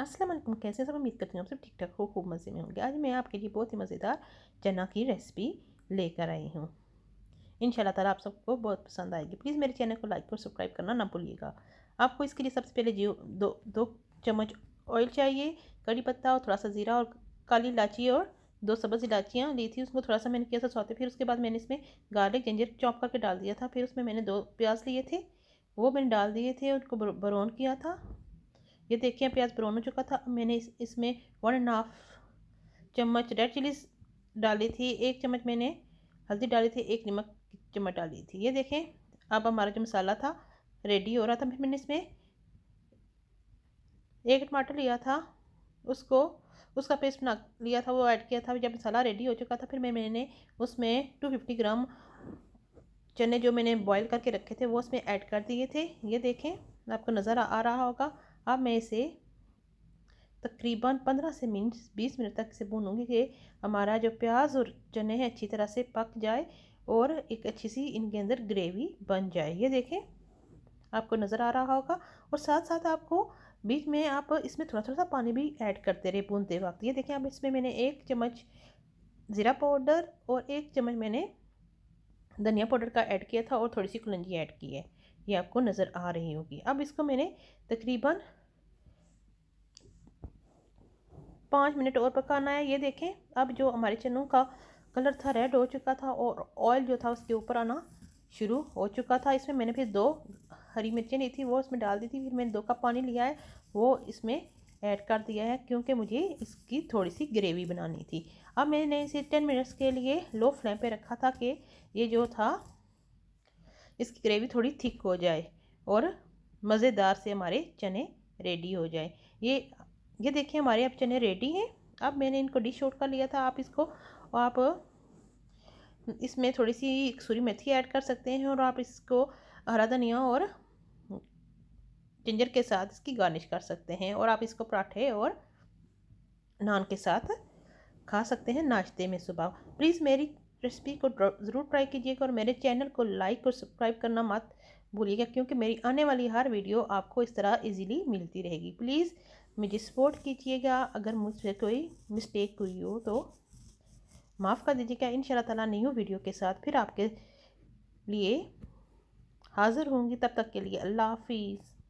असलम कैसे सब उम्मीद करती हूँ आप सब ठीक ठाक हो खूब मज़े में होंगे आज मैं आपके लिए बहुत ही मज़ेदार चना की रेसिपी लेकर आई हूँ इन ताला आप सबको बहुत पसंद आएगी प्लीज़ मेरे चैनल को लाइक और सब्सक्राइब करना ना भूलिएगा आपको इसके लिए सबसे पहले जी दो दो चम्मच ऑयल चाहिए कड़ी पत्ता और थोड़ा सा ज़ीरा और काली इलाची और दो सब्ज़ इलाचियाँ ली थी उसको थोड़ा सा मैंने किया था सौते फिर उसके बाद मैंने इसमें गार्लिक जंजर चॉप करके डाल दिया था फिर उसमें मैंने दो प्याज लिए थे वो मैंने डाल दिए थे उनको ब्राउन किया था ये देखिए प्याज ब्राउन हो चुका था मैंने इस इसमें वन एंड हाफ चम्मच रेड चिलीज डाली थी एक चम्मच मैंने हल्दी डाली थी एक नमक चम्मच डाली थी ये देखें अब हमारा जो मसाला था रेडी हो रहा था फिर मैंने इसमें एक टमाटर लिया था उसको उसका पेस्ट बना लिया था वो ऐड किया था जब मसाला रेडी हो चुका था फिर मैं मैंने उसमें टू फिफ्टी ग्राम चने जो मैंने बॉईल करके रखे थे वो उसमें ऐड कर दिए थे ये देखें आपको नज़र आ रहा होगा अब मैं इसे तकरीबन पंद्रह से मिनट बीस मिनट तक इसे भूनूंगी कि हमारा जो प्याज और चने हैं अच्छी तरह से पक जाए और एक अच्छी सी इनके अंदर ग्रेवी बन जाए ये देखें आपको नज़र आ रहा होगा और साथ साथ आपको बीच में आप इसमें थोड़ा थोड़ा सा पानी भी ऐड करते रहे भूनते वक्त ये देखें अब इसमें मैंने एक चम्मच ज़ीरा पाउडर और एक चम्मच मैंने धनिया पाउडर का ऐड किया था और थोड़ी सी कुलंजी ऐड की है ये आपको नज़र आ रही होगी अब इसको मैंने तकरीबन पाँच मिनट और पकाना है ये देखें अब जो हमारे चनों का कलर था रेड हो चुका था और ऑयल जो था उसके ऊपर आना शुरू हो चुका था इसमें मैंने फिर दो हरी मिर्चें ली थी वो इसमें डाल दी थी फिर मैंने दो कप पानी लिया है वो इसमें ऐड कर दिया है क्योंकि मुझे इसकी थोड़ी सी ग्रेवी बनानी थी अब मैंने इसे टेन मिनट्स के लिए लो फ्लेम पे रखा था कि ये जो था इसकी ग्रेवी थोड़ी थिक हो जाए और मज़ेदार से हमारे चने रेडी हो जाए ये ये देखिए हमारे अब चने रेडी हैं अब मैंने इनको डिश आउट कर लिया था आप इसको आप इसमें थोड़ी सी सूरी मेथी ऐड कर सकते हैं और आप इसको हरा धनिया और जिंजर के साथ इसकी गार्निश कर सकते हैं और आप इसको पराठे और नान के साथ खा सकते हैं नाश्ते में सुबह प्लीज़ मेरी रेसिपी को ज़रूर ट्राई कीजिएगा और मेरे चैनल को लाइक और सब्सक्राइब करना मत भूलिएगा क्योंकि मेरी आने वाली हर वीडियो आपको इस तरह इजीली मिलती रहेगी प्लीज़ मुझे सपोर्ट कीजिएगा अगर मुझसे कोई मिस्टेक हुई हो तो माफ़ कर दीजिएगा इन ताला न्यू वीडियो के साथ फिर आपके लिए हाज़िर होंगी तब तक के लिए अल्लाह हाफिज़